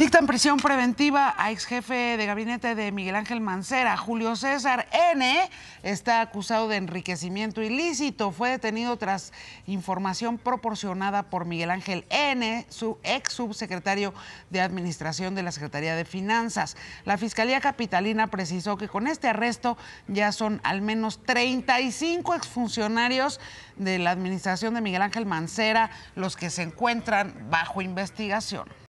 en prisión preventiva a ex jefe de gabinete de Miguel Ángel Mancera, Julio César N. Está acusado de enriquecimiento ilícito. Fue detenido tras información proporcionada por Miguel Ángel N., su ex subsecretario de Administración de la Secretaría de Finanzas. La Fiscalía Capitalina precisó que con este arresto ya son al menos 35 exfuncionarios de la administración de Miguel Ángel Mancera los que se encuentran bajo investigación.